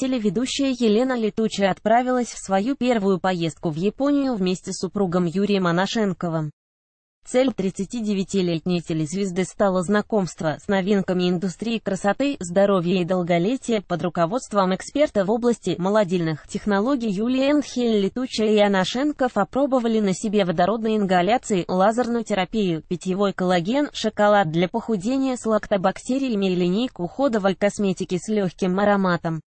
Телеведущая Елена Летучая отправилась в свою первую поездку в Японию вместе с супругом Юрием Анашенковым. Цель 39-летней телезвезды стало знакомство с новинками индустрии красоты, здоровья и долголетия под руководством эксперта в области молодильных технологий Юлии Хель Летучая и Анашенков опробовали на себе водородные ингаляции, лазерную терапию, питьевой коллаген, шоколад для похудения с лактобактериями и линейку уходовой косметики с легким ароматом.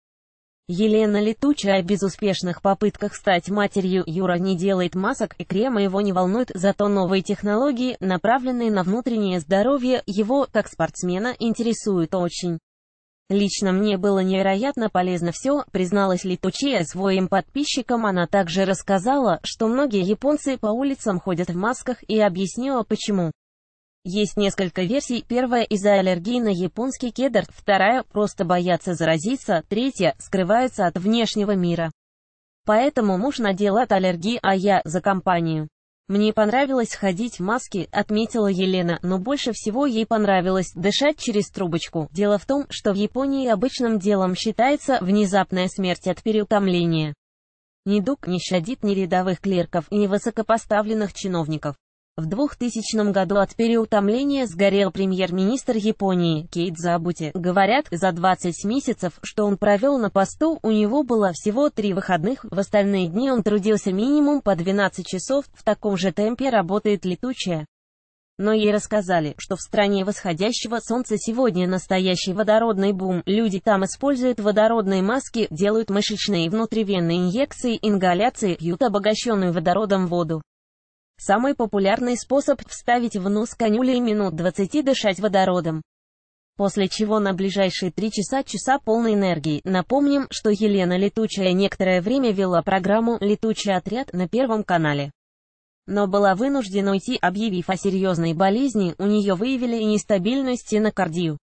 Елена Летучая о безуспешных попытках стать матерью Юра не делает масок и крема его не волнует, зато новые технологии, направленные на внутреннее здоровье, его, как спортсмена, интересуют очень. Лично мне было невероятно полезно все, призналась Летучая своим подписчикам, она также рассказала, что многие японцы по улицам ходят в масках и объяснила почему. Есть несколько версий. Первая из-за аллергии на японский кедр, вторая – просто боятся заразиться, третья – скрываются от внешнего мира. Поэтому муж надел от аллергии, а я – за компанию. Мне понравилось ходить в маске, отметила Елена, но больше всего ей понравилось дышать через трубочку. Дело в том, что в Японии обычным делом считается внезапная смерть от переутомления. Недуг не щадит ни рядовых клерков, ни высокопоставленных чиновников. В 2000 году от переутомления сгорел премьер-министр Японии Кейт Забути. Говорят, за 20 месяцев, что он провел на посту, у него было всего три выходных, в остальные дни он трудился минимум по 12 часов, в таком же темпе работает летучая. Но ей рассказали, что в стране восходящего солнца сегодня настоящий водородный бум, люди там используют водородные маски, делают мышечные и внутривенные инъекции, ингаляции, пьют обогащенную водородом воду. Самый популярный способ – вставить в нос конюли и минут 20 дышать водородом. После чего на ближайшие три часа часа полной энергии. Напомним, что Елена Летучая некоторое время вела программу «Летучий отряд» на Первом канале. Но была вынуждена уйти, объявив о серьезной болезни, у нее выявили нестабильность стенокардию.